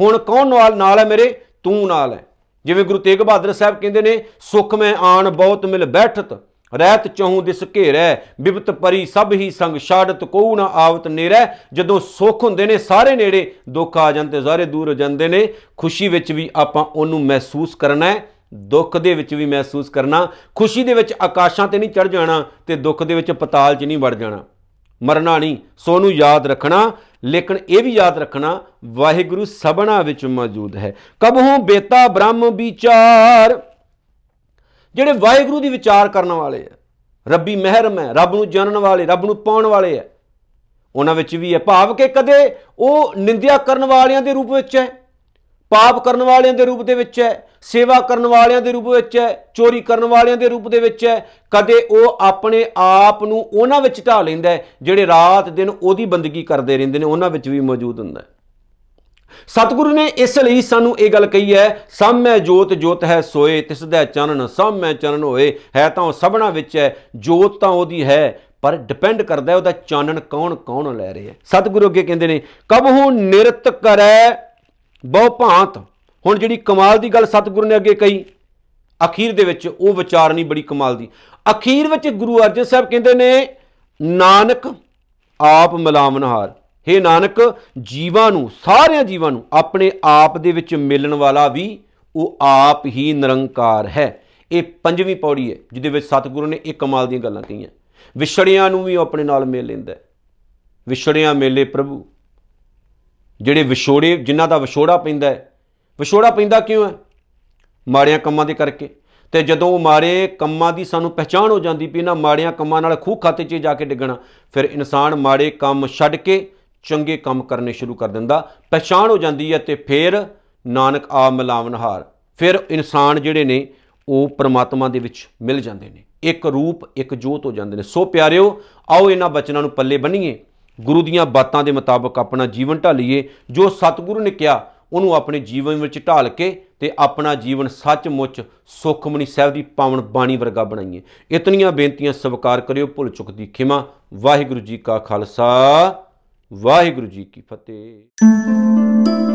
ਹੁਣ ਕੌਣ ਨਾਲ ਨਾਲ ਹੈ ਮੇਰੇ ਤੂੰ ਨਾਲ ਹੈ ਜਿਵੇਂ ਗੁਰੂ ਤੇਗ ਬਹਾਦਰ ਸਾਹਿਬ ਕਹਿੰਦੇ ਨੇ ਸੁਖ ਮੈਂ ਆਣ ਬਹੁਤ ਮਿਲ ਬੈਠਤ ਰਹਿਤ ਚਹੁ ਦਿਸ ਘੇਰੈ ਬਿਪਤ ਪਰੀ ਸਭ ਹੀ ਸੰਗ ਛਾੜਤ ਕੋਉ ਨਾ ਆਵਤ ਨੇਰੈ ਜਦੋਂ ਸੁਖ ਹੁੰਦੇ ਨੇ ਸਾਰੇ ਨੇੜੇ ਦੁੱਖ ਆ ਜਾਂਦੇ ਸਾਰੇ ਦੂਰ ਹੋ ਜਾਂਦੇ ਨੇ ਖੁਸ਼ੀ ਵਿੱਚ ਵੀ ਆਪਾਂ ਉਹਨੂੰ ਮਹਿਸੂਸ ਕਰਨਾ ਹੈ ਦੁੱਖ ਦੇ ਵਿੱਚ ਵੀ ਮਹਿਸੂਸ ਕਰਨਾ ਖੁਸ਼ੀ ਦੇ ਵਿੱਚ ਆਕਾਸ਼ਾਂ ਤੇ ਨਹੀਂ ਚੜ ਜਾਣਾ ਤੇ ਦੁੱਖ ਦੇ ਵਿੱਚ ਪਤਾਲ 'ਚ ਨਹੀਂ ਵੜ ਜਾਣਾ ਮਰਨਾ ਨਹੀਂ ਸੋ ਨੂੰ ਯਾਦ ਰੱਖਣਾ ਲੇਕਿਨ ਇਹ ਵੀ ਯਾਦ ਰੱਖਣਾ ਵਾਹਿਗੁਰੂ ਸਭਨਾ ਵਿੱਚ ਮੌਜੂਦ ਹੈ ਕਬਹੂ ਬੇਤਾ ਬ੍ਰਹਮ ਵਿਚਾਰ ਜਿਹੜੇ ਵਾਹਿਗੁਰੂ ਦੀ ਵਿਚਾਰ ਕਰਨ ਵਾਲੇ ਆ ਰੱਬੀ ਮਹਿਰਮ ਹੈ ਰੱਬ ਨੂੰ ਜਾਣਨ ਵਾਲੇ ਰੱਬ ਨੂੰ ਪਾਉਣ ਵਾਲੇ ਆ ਉਹਨਾਂ ਵਿੱਚ ਵੀ ਹੈ ਭਾਵ ਕਿ ਕਦੇ ਉਹ ਨਿੰਦਿਆ ਕਰਨ ਵਾਲਿਆਂ ਦੇ ਰੂਪ ਵਿੱਚ ਹੈ ਪਾਪ ਕਰਨ ਵਾਲਿਆਂ ਦੇ ਰੂਪ ਦੇ ਵਿੱਚ ਹੈ ਸੇਵਾ ਕਰਨ ਵਾਲਿਆਂ ਦੇ ਰੂਪ ਵਿੱਚ ਹੈ ਚੋਰੀ ਕਰਨ ਵਾਲਿਆਂ ਦੇ ਰੂਪ ਦੇ ਵਿੱਚ ਹੈ ਕਦੇ ਉਹ ਆਪਣੇ ਆਪ ਨੂੰ ਉਹਨਾਂ ਵਿੱਚ ਢਾ ਲੈਂਦਾ ਹੈ ਜਿਹੜੇ ਰਾਤ ਦਿਨ ਉਹਦੀ ਬੰਦਗੀ ਕਰਦੇ ਰਹਿੰਦੇ ਨੇ ਉਹਨਾਂ ਵਿੱਚ ਵੀ ਮੌਜੂਦ ਹੁੰਦਾ ਹੈ ਸਤਿਗੁਰੂ ਨੇ ਇਸ ਲਈ ਸਾਨੂੰ ਇਹ ਗੱਲ ਕਹੀ ਹੈ ਮੈਂ ਜੋਤ ਜੋਤ ਹੈ ਸੋਏ ਤਿਸ ਦਾ ਚਨਨ ਮੈਂ ਚਨਨ ਹੋਏ ਹੈ ਤਾਂ ਸਭਣਾ ਵਿੱਚ ਹੈ ਜੋਤ ਤਾਂ ਉਹਦੀ ਹੈ ਪਰ ਡਿਪੈਂਡ ਕਰਦਾ ਹੈ ਉਹਦਾ ਚਾਨਣ ਕੌਣ ਕੌਣ ਲੈ ਰਿਹਾ ਹੈ ਸਤਿਗੁਰੂ ਅੱਗੇ ਕਹਿੰਦੇ ਨੇ ਕਬਹੁ ਨਿਰਤ ਕਰੈ ਬਹੁ ਭਾਂਤ ਹੁਣ ਜਿਹੜੀ ਕਮਾਲ ਦੀ ਗੱਲ ਸਤਿਗੁਰੂ ਨੇ ਅੱਗੇ ਕਹੀ ਅਖੀਰ ਦੇ ਵਿੱਚ ਉਹ ਵਿਚਾਰ ਨਹੀਂ ਬੜੀ ਕਮਾਲ ਦੀ ਅਖੀਰ ਵਿੱਚ ਗੁਰੂ ਅਰਜਨ ਸਾਹਿਬ ਕਹਿੰਦੇ ਨੇ ਨਾਨਕ ਆਪ ਮਿਲਾਵਨਹਾਰ ਹੇ ਨਾਨਕ ਜੀਵਾਂ ਨੂੰ ਸਾਰਿਆਂ ਜੀਵਾਂ ਨੂੰ ਆਪਣੇ ਆਪ ਦੇ ਵਿੱਚ ਮਿਲਣ ਵਾਲਾ ਵੀ ਉਹ ਆਪ ਹੀ ਨਿਰੰਕਾਰ ਹੈ ਇਹ ਪੰਜਵੀਂ ਪੌੜੀ ਹੈ ਜਿਹਦੇ ਵਿੱਚ ਸਤਿਗੁਰੂ ਨੇ ਇਹ ਕਮਾਲ ਦੀਆਂ ਗੱਲਾਂ ਕਹੀਆਂ ਵਿਛੜਿਆਂ ਨੂੰ ਵੀ ਉਹ ਆਪਣੇ ਨਾਲ ਮਿਲ ਲੈਂਦਾ ਹੈ ਵਿਛੜਿਆਂ ਮੇਲੇ ਪ੍ਰਭੂ ਜਿਹੜੇ ਵਿਛੋੜੇ ਜਿਨ੍ਹਾਂ ਦਾ ਵਿਛੋੜਾ ਪੈਂਦਾ ਹੈ ਵਿਛੋੜਾ ਪੈਂਦਾ ਕਿਉਂ ਹੈ ਮਾੜਿਆਂ ਕੰਮਾਂ ਦੇ ਕਰਕੇ ਤੇ ਜਦੋਂ ਉਹ ਮਾਰੇ ਕੰਮਾਂ ਦੀ ਸਾਨੂੰ ਪਹਿਚਾਣ ਹੋ ਜਾਂਦੀ ਵੀ ਇਹਨਾਂ ਮਾੜਿਆਂ ਕੰਮਾਂ ਨਾਲ ਖੂਹ ਖਾਤੇ 'ਚ ਜਾ ਕੇ ਡਿੱਗਣਾ ਫਿਰ ਇਨਸਾਨ ਮਾੜੇ ਕੰਮ ਛੱਡ ਕੇ ਚੰਗੇ ਕੰਮ ਕਰਨੇ ਸ਼ੁਰੂ ਕਰ ਦਿੰਦਾ ਪਛਾਣ ਹੋ ਜਾਂਦੀ ਹੈ ਤੇ ਫਿਰ ਨਾਨਕ ਆ ਮਿਲਾਵਨਹਾਰ ਫਿਰ ਇਨਸਾਨ ਜਿਹੜੇ ਨੇ ਉਹ ਪ੍ਰਮਾਤਮਾ ਦੇ ਵਿੱਚ ਮਿਲ ਜਾਂਦੇ ਨੇ ਇੱਕ ਰੂਪ ਇੱਕ ਜੋਤ ਹੋ ਜਾਂਦੇ ਨੇ ਸੋ ਪਿਆਰਿਓ ਆਓ ਇਹਨਾਂ ਬਚਨਾਂ ਨੂੰ ਪੱਲੇ ਬੰਨੀਏ ਗੁਰੂ ਦੀਆਂ ਬਾਤਾਂ ਦੇ ਮੁਤਾਬਕ ਆਪਣਾ ਜੀਵਨ ਢਾਲੀਏ ਜੋ ਸਤਿਗੁਰੂ ਨੇ ਕਿਹਾ ਉਹਨੂੰ ਆਪਣੇ ਜੀਵਨ ਵਿੱਚ ਢਾਲ ਕੇ ਤੇ ਆਪਣਾ ਜੀਵਨ ਸੱਚਮੁੱਚ ਸੁਖਮਨੀ ਸਾਹਿਬ ਦੀ ਪਾਵਨ ਬਾਣੀ ਵਰਗਾ ਬਣਾਈਏ ਇਤਨੀਆਂ ਬੇਨਤੀਆਂ ਸਵਾਰ ਕਰਿਓ ਭੁੱਲ ਚੁੱਕ ਦੀ ਖਿਮਾ ਵਾਹਿਗੁਰੂ ਜੀ ਕਾ ਖਾਲਸਾ ਵਾਹਿਗੁਰੂ ਜੀ ਕੀ ਫਤਿਹ